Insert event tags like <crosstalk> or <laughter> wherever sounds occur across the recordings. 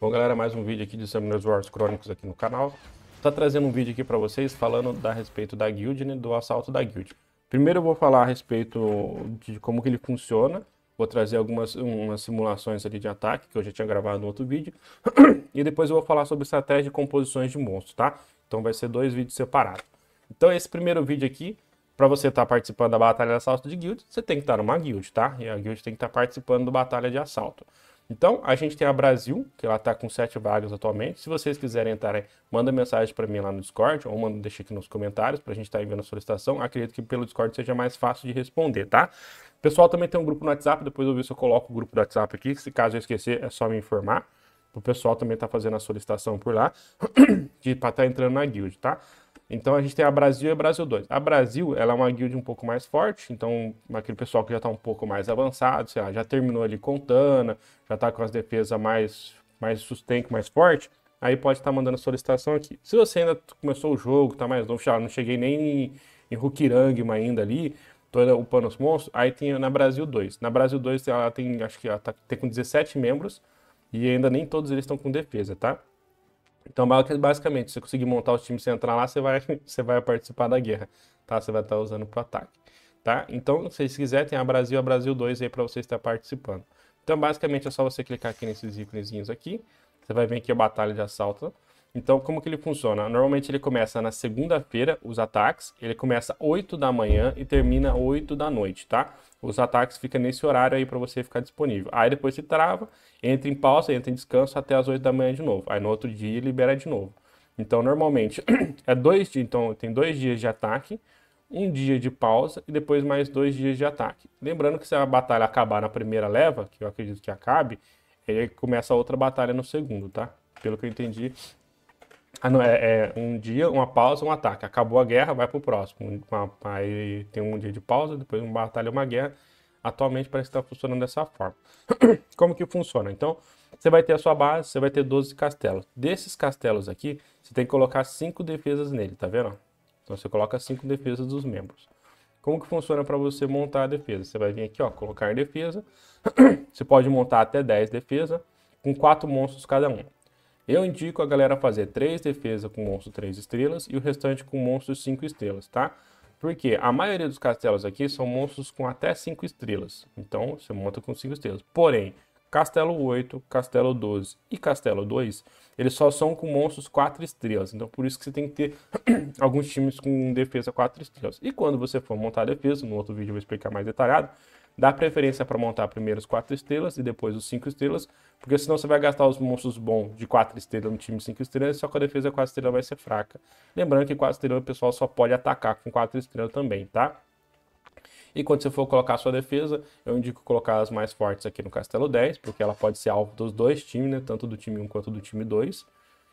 Bom, galera, mais um vídeo aqui de Summoners Wars Crônicos aqui no canal. Tá trazendo um vídeo aqui para vocês falando da respeito da guild, né, do assalto da guild. Primeiro eu vou falar a respeito de como que ele funciona. Vou trazer algumas umas simulações ali de ataque, que eu já tinha gravado no outro vídeo. <clears throat> e depois eu vou falar sobre estratégia e composições de monstros, tá? Então vai ser dois vídeos separados. Então esse primeiro vídeo aqui, para você estar tá participando da batalha de assalto de guild, você tem que estar tá numa guild, tá? E a guild tem que estar tá participando da batalha de assalto. Então, a gente tem a Brasil, que ela está com sete vagas atualmente. Se vocês quiserem entrar, manda mensagem para mim lá no Discord ou manda, deixa aqui nos comentários para a gente estar tá enviando a solicitação. Acredito que pelo Discord seja mais fácil de responder, tá? O pessoal também tem um grupo no WhatsApp, depois eu ver se eu coloco o grupo do WhatsApp aqui. Se caso eu esquecer, é só me informar. O pessoal também está fazendo a solicitação por lá, <clears throat> para estar tá entrando na guild, tá? Então a gente tem a Brasil e a Brasil 2. A Brasil, ela é uma guild um pouco mais forte, então aquele pessoal que já está um pouco mais avançado, sei lá, já terminou ali Tana, já está com as defesas mais, mais sustento, mais forte, aí pode estar tá mandando solicitação aqui. Se você ainda começou o jogo, tá mais novo, já não cheguei nem em, em Rukirangma ainda ali, tô ainda upando os monstros, aí tem na Brasil 2. Na Brasil 2 ela tem, acho que ela tá, tem com 17 membros, e ainda nem todos eles estão com defesa, tá? Então, basicamente, se você conseguir montar os times entrar lá, você vai, <laughs> você vai participar da guerra, tá? Você vai estar usando para ataque, tá? Então, se vocês quiserem, tem a Brasil, a Brasil 2 aí para você estar participando. Então, basicamente, é só você clicar aqui nesses íconezinhos aqui. Você vai ver aqui a batalha de assalto, então, como que ele funciona? Normalmente ele começa na segunda-feira, os ataques, ele começa 8 da manhã e termina 8 da noite, tá? Os ataques ficam nesse horário aí para você ficar disponível. Aí depois se trava, entra em pausa, entra em descanso até as 8 da manhã de novo. Aí no outro dia libera de novo. Então, normalmente <clears throat> é dois dias, então tem dois dias de ataque, um dia de pausa e depois mais dois dias de ataque. Lembrando que se a batalha acabar na primeira leva, que eu acredito que acabe, ele começa outra batalha no segundo, tá? Pelo que eu entendi, ah, não, é, é, um dia, uma pausa, um ataque. Acabou a guerra, vai pro próximo. aí tem um dia de pausa, depois uma batalha, uma guerra. Atualmente parece que está funcionando dessa forma. <clears throat> Como que funciona? Então, você vai ter a sua base, você vai ter 12 castelos. Desses castelos aqui, você tem que colocar 5 defesas nele, tá vendo? Então você coloca 5 defesas dos membros. Como que funciona para você montar a defesa? Você vai vir aqui, ó, colocar defesa. <clears throat> você pode montar até 10 defesa com 4 monstros cada um. Eu indico a galera fazer três defesas com monstro 3 estrelas e o restante com monstro 5 estrelas, tá? Porque a maioria dos castelos aqui são monstros com até 5 estrelas. Então você monta com 5 estrelas. Porém, Castelo 8, Castelo 12 e Castelo 2, eles só são com monstros 4 estrelas. Então por isso que você tem que ter <clears throat> alguns times com defesa 4 estrelas. E quando você for montar a defesa, no outro vídeo eu vou explicar mais detalhado, Dá preferência para montar primeiro os 4 estrelas e depois os 5 estrelas, porque senão você vai gastar os monstros bons de 4 estrelas no time 5 estrelas, só que a defesa 4 estrelas vai ser fraca. Lembrando que 4 estrelas o pessoal só pode atacar com 4 estrelas também, tá? E quando você for colocar a sua defesa, eu indico colocar as mais fortes aqui no Castelo 10, porque ela pode ser alvo dos dois times, né? Tanto do time 1 quanto do time 2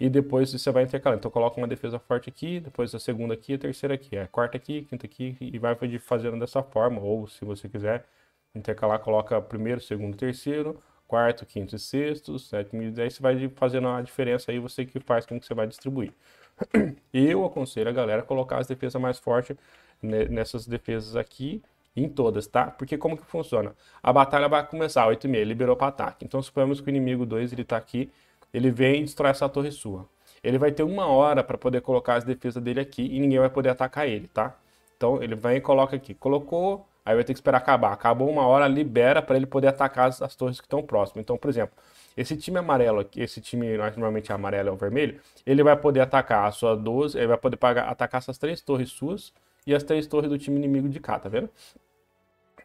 e depois você vai intercalar Então coloca uma defesa forte aqui, depois a segunda aqui, a terceira aqui, a é, quarta aqui, a quinta aqui e vai fazendo dessa forma. Ou se você quiser intercalar, coloca primeiro, segundo, terceiro, quarto, quinto e sexto, sétimo e dez. Você vai fazendo a diferença aí, você que faz como que você vai distribuir. <clears throat> Eu aconselho a galera a colocar as defesas mais fortes nessas defesas aqui em todas, tá? Porque como que funciona? A batalha vai começar às 8 e meia, liberou para ataque. Então, suponhamos que o inimigo 2 ele tá aqui ele vem e destrói essa torre sua. Ele vai ter uma hora para poder colocar as defesas dele aqui e ninguém vai poder atacar ele, tá? Então ele vem e coloca aqui. Colocou, aí vai ter que esperar acabar. Acabou uma hora, libera para ele poder atacar as, as torres que estão próximas. Então, por exemplo, esse time amarelo aqui, esse time normalmente é amarelo é o vermelho, ele vai poder atacar a sua 12, ele vai poder pagar, atacar essas três torres suas e as três torres do time inimigo de cá, tá vendo?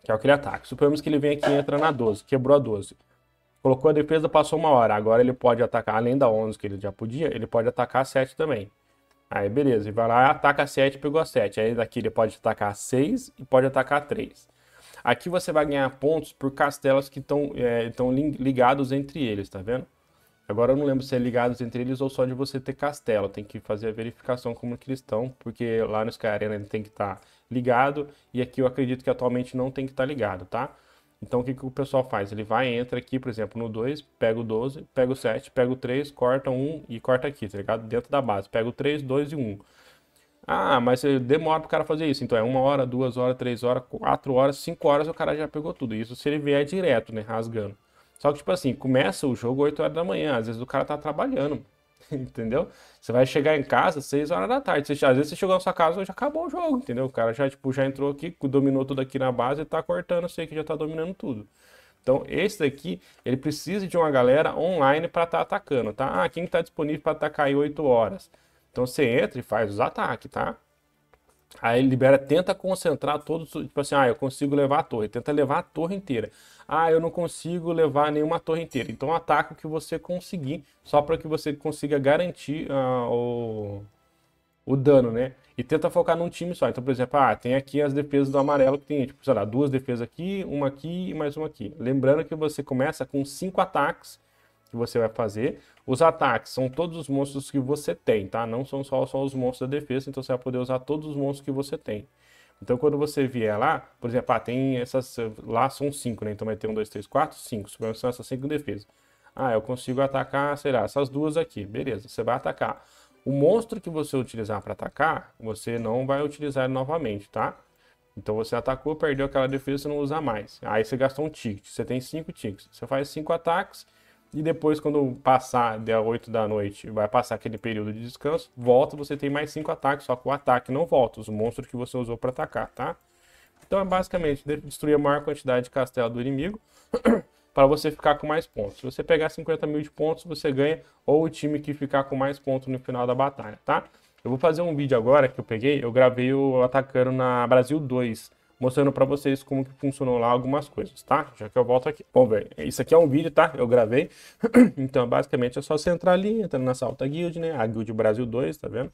Que é o que ele ataca. Suponhamos que ele vem aqui e entra na 12, quebrou a 12. Colocou a defesa, passou uma hora. Agora ele pode atacar, além da 11 que ele já podia, ele pode atacar a 7 também. Aí beleza, ele vai lá, ataca a 7 pegou a 7. Aí daqui ele pode atacar a 6 e pode atacar a 3. Aqui você vai ganhar pontos por castelos que estão é, ligados entre eles, tá vendo? Agora eu não lembro se é ligados entre eles ou só de você ter castelo. Tem que fazer a verificação como que eles estão, porque lá no Sky Arena ele tem que estar tá ligado. E aqui eu acredito que atualmente não tem que estar tá ligado, tá? Então o que, que o pessoal faz? Ele vai, entra aqui, por exemplo, no 2, pega o 12, pega o 7, pega o 3, corta um e corta aqui, tá ligado? Dentro da base. Pega o 3, 2 e 1. Um. Ah, mas demora pro cara fazer isso. Então é uma hora, duas horas, três horas, quatro horas, cinco horas o cara já pegou tudo. Isso se ele vier direto, né? Rasgando. Só que, tipo assim, começa o jogo 8 horas da manhã. Às vezes o cara tá trabalhando. <laughs> entendeu? Você vai chegar em casa às 6 horas da tarde. Você, às vezes você chegou na sua casa, e já acabou o jogo, entendeu? O cara já, tipo, já entrou aqui, dominou tudo aqui na base e tá cortando, sei que já tá dominando tudo. Então, esse daqui, ele precisa de uma galera online para estar tá atacando, tá? Ah, quem está disponível para atacar em 8 horas? Então, você entra e faz os ataques, tá? Aí ele libera, tenta concentrar todos, tipo assim, ah, eu consigo levar a torre, tenta levar a torre inteira. Ah, eu não consigo levar nenhuma torre inteira. Então ataca o que você conseguir, só para que você consiga garantir ah, o, o dano, né? E tenta focar num time só. Então, por exemplo, ah, tem aqui as defesas do amarelo que tem, tipo, sei lá, duas defesas aqui, uma aqui e mais uma aqui. Lembrando que você começa com cinco ataques que você vai fazer. Os ataques são todos os monstros que você tem, tá? Não são só, só os monstros da defesa, então você vai poder usar todos os monstros que você tem. Então quando você vier lá, por exemplo, ah, tem essas. Lá são 5, né? Então vai ter 1, 2, 3, 4, 5. São essas 5 defesa. Ah, eu consigo atacar, sei lá, essas duas aqui. Beleza, você vai atacar. O monstro que você utilizar para atacar, você não vai utilizar novamente, tá? Então você atacou, perdeu aquela defesa, não usa mais. Aí você gastou um ticket. Você tem 5 tickets. Você faz 5 ataques e depois, quando passar, dia 8 da noite, vai passar aquele período de descanso, volta, você tem mais 5 ataques, só que o ataque não volta, os monstros que você usou para atacar, tá? Então é basicamente destruir a maior quantidade de castelo do inimigo <clears throat> para você ficar com mais pontos. Se você pegar 50 mil de pontos, você ganha, ou o time que ficar com mais pontos no final da batalha, tá? Eu vou fazer um vídeo agora que eu peguei, eu gravei o atacando na Brasil 2, mostrando para vocês como que funcionou lá algumas coisas, tá? Já que eu volto aqui. Bom, bem, isso aqui é um vídeo, tá? Eu gravei. <clears throat> então, basicamente, é só você entrar ali, entrando nessa alta guild, né? A guild Brasil 2, tá vendo?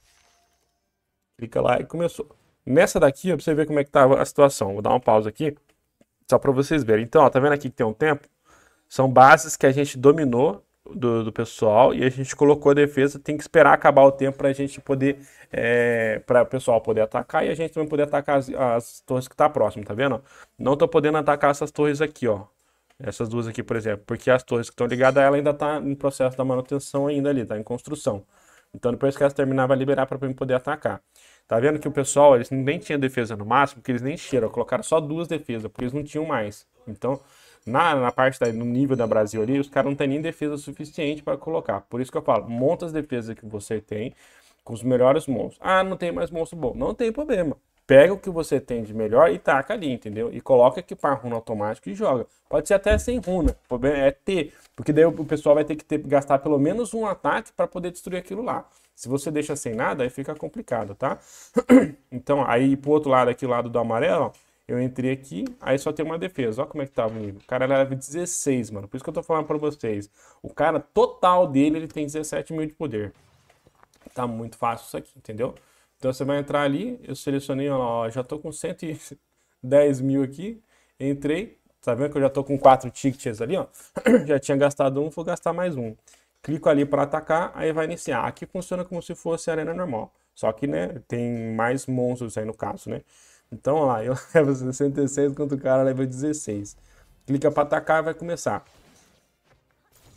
Clica lá e começou. Nessa daqui, ó, pra você ver como é que tava a situação. Vou dar uma pausa aqui, só para vocês verem. Então, ó, tá vendo aqui que tem um tempo? São bases que a gente dominou do, do, pessoal e a gente colocou a defesa, tem que esperar acabar o tempo para a gente poder, é, para o pessoal poder atacar e a gente também poder atacar as, as torres que tá próximo, tá vendo? Não tô podendo atacar essas torres aqui, ó. Essas duas aqui, por exemplo, porque as torres que estão ligadas a ela ainda tá em processo da manutenção ainda ali, tá em construção. Então depois que elas terminar vai liberar para mim poder atacar. Tá vendo que o pessoal, eles nem tinham defesa no máximo, porque eles nem encheram, colocaram só duas defesas, porque eles não tinham mais. Então, na, na parte da, no nível da Brasil ali, os caras não têm nem defesa suficiente para colocar. Por isso que eu falo, monta as defesas que você tem com os melhores monstros. Ah, não tem mais monstro bom. Não tem problema. Pega o que você tem de melhor e taca ali, entendeu? E coloca aqui para runa automático e joga. Pode ser até sem runa. O problema é ter. Porque daí o pessoal vai ter que ter, gastar pelo menos um ataque para poder destruir aquilo lá. Se você deixa sem nada, aí fica complicado, tá? <clears throat> então, aí pro outro lado aqui, o lado do amarelo, ó, eu entrei aqui, aí só tem uma defesa. Olha como é que tava o nível. O cara leva 16, mano. Por isso que eu tô falando pra vocês. O cara total dele, ele tem 17 mil de poder. Tá muito fácil isso aqui, entendeu? Então você vai entrar ali, eu selecionei, ó, ó já tô com 110 mil aqui. Entrei, tá vendo que eu já tô com quatro tickets ali, ó. <clears throat> já tinha gastado um, vou gastar mais um. Clico ali para atacar, aí vai iniciar. Aqui funciona como se fosse arena normal. Só que, né, tem mais monstros aí no caso, né? Então lá, eu <laughs> levo 66 enquanto o cara leva 16. Clica para atacar vai começar.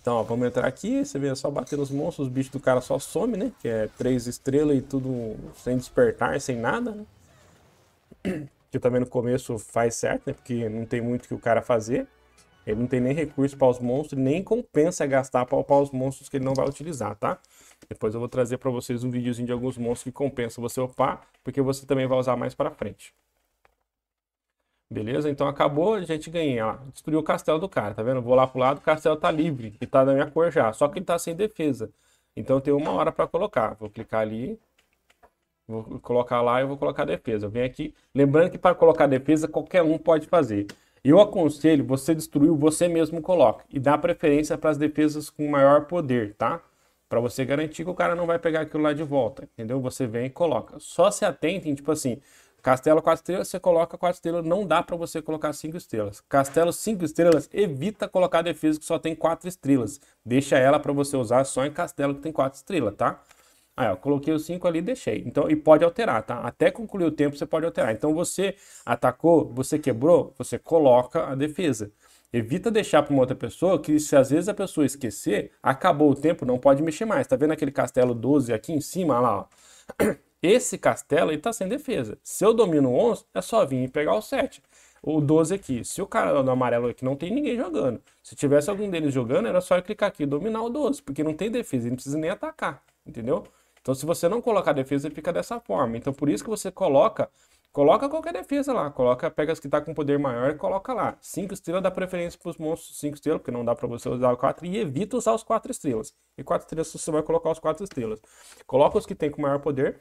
Então, ó, vamos entrar aqui, você vê, é só bater nos monstros, os bichos do cara só some, né? Que é três estrelas e tudo sem despertar, sem nada, né? <clears throat> Que também no começo faz certo, né? Porque não tem muito que o cara fazer. Ele não tem nem recurso para os monstros, nem compensa gastar para upar os monstros que ele não vai utilizar, tá? Depois eu vou trazer para vocês um videozinho de alguns monstros que compensa você upar, porque você também vai usar mais para frente. Beleza? Então acabou, a gente ganhou Ó, destruiu o castelo do cara, tá vendo? Vou lá pro lado, o castelo tá livre e tá na minha cor já. Só que ele tá sem defesa. Então tem uma hora para colocar. Vou clicar ali. Vou colocar lá e vou colocar defesa. Eu venho aqui. Lembrando que para colocar defesa, qualquer um pode fazer. Eu aconselho você destruiu, você mesmo coloca. E dá preferência para as defesas com maior poder, tá? Para você garantir que o cara não vai pegar aquilo lá de volta, entendeu? Você vem e coloca. Só se atentem, tipo assim, Castelo 4 estrelas, você coloca 4 estrelas, não dá para você colocar 5 estrelas. Castelo 5 estrelas, evita colocar defesa que só tem 4 estrelas. Deixa ela para você usar só em castelo que tem 4 estrelas, tá? Aí, ó, coloquei o 5 ali e deixei. Então, e pode alterar, tá? Até concluir o tempo você pode alterar. Então, você atacou, você quebrou, você coloca a defesa. Evita deixar para uma outra pessoa, que se às vezes a pessoa esquecer, acabou o tempo, não pode mexer mais. Tá vendo aquele castelo 12 aqui em cima, lá, ó? <clears throat> Esse castelo está sem defesa. Se eu domino o 11, é só vir e pegar o 7. O 12 aqui. Se o cara do amarelo aqui não tem ninguém jogando. Se tivesse algum deles jogando, era só eu clicar aqui e dominar o 12. Porque não tem defesa, ele não precisa nem atacar. Entendeu? Então se você não colocar defesa, ele fica dessa forma. Então por isso que você coloca Coloca qualquer defesa lá, coloca, pega as que tá com poder maior e coloca lá. 5 estrelas dá preferência para os monstros 5 estrelas, porque não dá para você usar o 4 e evita usar os 4 estrelas. E 4 estrelas você vai colocar os 4 estrelas. Coloca os que tem com maior poder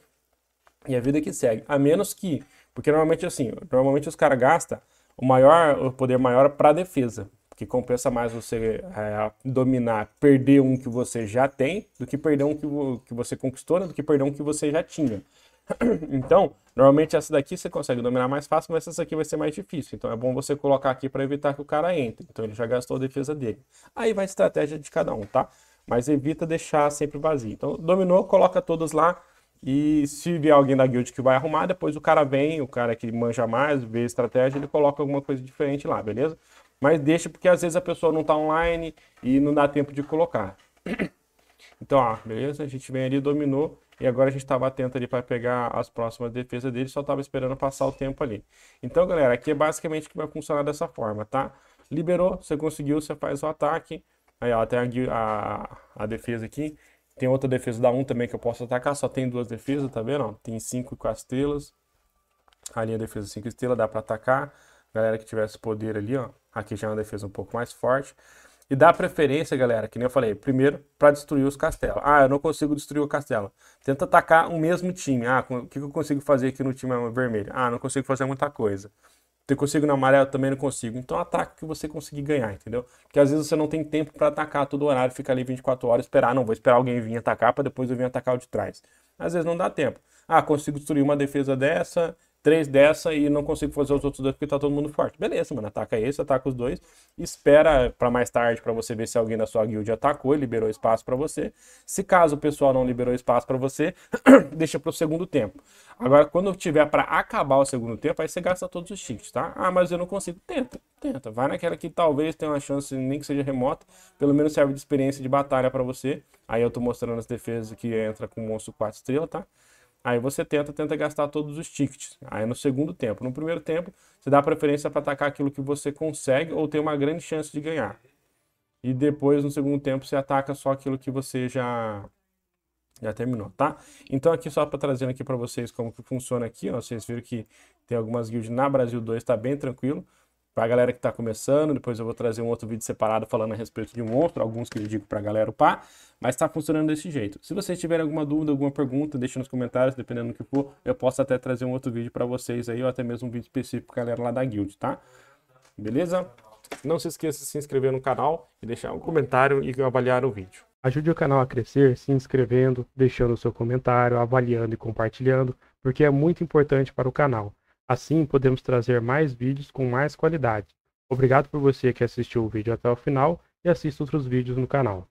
e a vida que segue. A menos que, porque normalmente assim, normalmente os caras gastam o maior, o poder maior para defesa, que compensa mais você é, dominar, perder um que você já tem, do que perder um que, que você conquistou, né, do que perder um que você já tinha. <clears throat> Então, normalmente essa daqui você consegue dominar mais fácil, mas essa aqui vai ser mais difícil. Então é bom você colocar aqui para evitar que o cara entre. Então ele já gastou a defesa dele. Aí vai a estratégia de cada um, tá? Mas evita deixar sempre vazio. Então dominou, coloca todos lá e se vier alguém da guild que vai arrumar, depois o cara vem, o cara que manja mais, vê a estratégia, ele coloca alguma coisa diferente lá, beleza? Mas deixa porque às vezes a pessoa não está online e não dá tempo de colocar. <clears throat> Então, ó, beleza? A gente vem ali, dominou. E agora a gente estava atento ali para pegar as próximas defesas dele, só estava esperando passar o tempo ali. Então, galera, aqui é basicamente que vai funcionar dessa forma, tá? Liberou, você conseguiu, você faz o ataque. Aí, ó, tem a, a, a defesa aqui. Tem outra defesa da 1 também que eu posso atacar. Só tem duas defesas, tá vendo? Tem 5 com as estrelas. A linha defesa 5 estrelas dá para atacar. Galera que tivesse poder ali, ó. Aqui já é uma defesa um pouco mais forte. E dá preferência, galera, que nem eu falei, primeiro para destruir os castelos. Ah, eu não consigo destruir o castelo. Tenta atacar o mesmo time. Ah, o que eu consigo fazer aqui no time vermelho? Ah, não consigo fazer muita coisa. Se eu consigo na amarela, também não consigo. Então ataque que você conseguir ganhar, entendeu? Porque às vezes você não tem tempo para atacar todo horário, fica ali 24 horas, esperar, não, vou esperar alguém vir atacar para depois eu vir atacar o de trás. Às vezes não dá tempo. Ah, consigo destruir uma defesa dessa três dessa e não consigo fazer os outros dois porque tá todo mundo forte. Beleza, mano, ataca esse, ataca os dois, espera para mais tarde para você ver se alguém da sua guild atacou e liberou espaço para você. Se caso o pessoal não liberou espaço para você, <clears throat> deixa para o segundo tempo. Agora, quando tiver para acabar o segundo tempo, aí você gasta todos os chips tá? Ah, mas eu não consigo. Tenta, tenta. Vai naquela que talvez tenha uma chance, nem que seja remota, pelo menos serve de experiência de batalha para você. Aí eu tô mostrando as defesas que entra com o monstro 4 estrelas, tá? Aí você tenta, tenta gastar todos os tickets. Aí no segundo tempo. No primeiro tempo, você dá preferência para atacar aquilo que você consegue ou tem uma grande chance de ganhar. E depois, no segundo tempo, você ataca só aquilo que você já já terminou, tá? Então aqui só para trazendo aqui para vocês como que funciona aqui, ó, vocês viram que tem algumas guilds na Brasil 2, está bem tranquilo para a galera que está começando. Depois eu vou trazer um outro vídeo separado falando a respeito de um outro, alguns que eu digo para a galera pá, mas está funcionando desse jeito. Se vocês tiverem alguma dúvida, alguma pergunta, deixa nos comentários, dependendo do que for, eu posso até trazer um outro vídeo para vocês aí, ou até mesmo um vídeo específico para a galera lá da guild, tá? Beleza? Não se esqueça de se inscrever no canal e deixar um comentário e avaliar o vídeo. Ajude o canal a crescer se inscrevendo, deixando seu comentário, avaliando e compartilhando, porque é muito importante para o canal. Assim, podemos trazer mais vídeos com mais qualidade. Obrigado por você que assistiu o vídeo até o final e assista outros vídeos no canal.